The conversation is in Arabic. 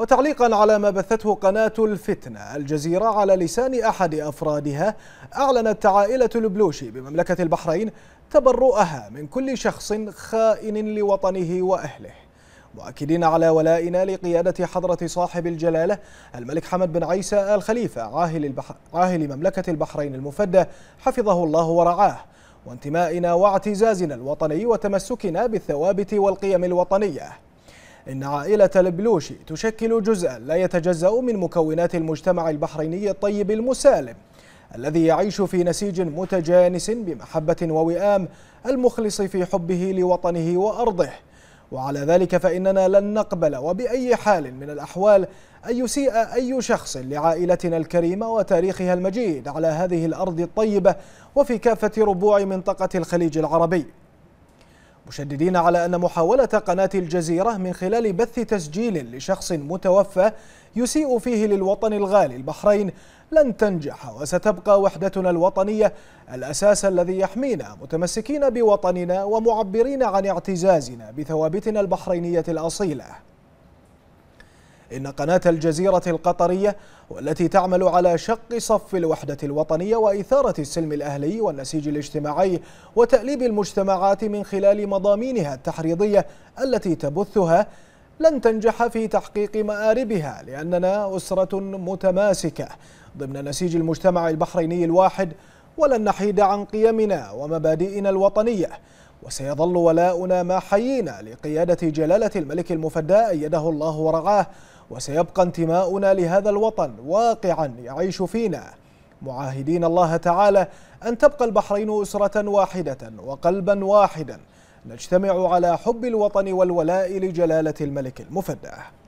وتعليقا على ما بثته قناة الفتنة الجزيرة على لسان أحد أفرادها أعلنت عائلة البلوشي بمملكة البحرين تبرؤها من كل شخص خائن لوطنه وأهله مؤكدين على ولائنا لقيادة حضرة صاحب الجلالة الملك حمد بن عيسى آل خليفة عاهل, البح... عاهل مملكة البحرين المفدى حفظه الله ورعاه وانتمائنا واعتزازنا الوطني وتمسكنا بالثوابت والقيم الوطنيه إن عائلة البلوشي تشكل جزءا لا يتجزأ من مكونات المجتمع البحريني الطيب المسالم الذي يعيش في نسيج متجانس بمحبة ووئام المخلص في حبه لوطنه وأرضه وعلى ذلك فإننا لن نقبل وبأي حال من الأحوال أن يسيء أي شخص لعائلتنا الكريمة وتاريخها المجيد على هذه الأرض الطيبة وفي كافة ربوع منطقة الخليج العربي مشددين على أن محاولة قناة الجزيرة من خلال بث تسجيل لشخص متوفى يسيء فيه للوطن الغالي البحرين لن تنجح وستبقى وحدتنا الوطنية الأساس الذي يحمينا متمسكين بوطننا ومعبرين عن اعتزازنا بثوابتنا البحرينية الأصيلة إن قناة الجزيرة القطرية والتي تعمل على شق صف الوحدة الوطنية وإثارة السلم الأهلي والنسيج الاجتماعي وتأليب المجتمعات من خلال مضامينها التحريضية التي تبثها لن تنجح في تحقيق مآربها لأننا أسرة متماسكة ضمن نسيج المجتمع البحريني الواحد ولن نحيد عن قيمنا ومبادئنا الوطنية وسيظل ولاؤنا ما حيينا لقيادة جلالة الملك المفدى أيده الله ورعاه وسيبقى انتماؤنا لهذا الوطن واقعا يعيش فينا معاهدين الله تعالى أن تبقى البحرين أسرة واحدة وقلبا واحدا نجتمع على حب الوطن والولاء لجلالة الملك المفدى